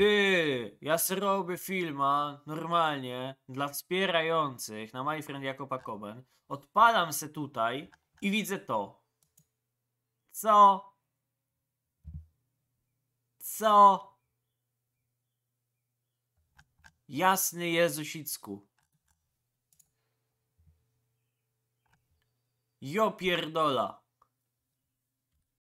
Ty, ja zrobię robię filma normalnie dla wspierających na My Friend Jakoba Koben. Odpalam se tutaj i widzę to. Co? Co? Jasny Jezusicku. Jo pierdola.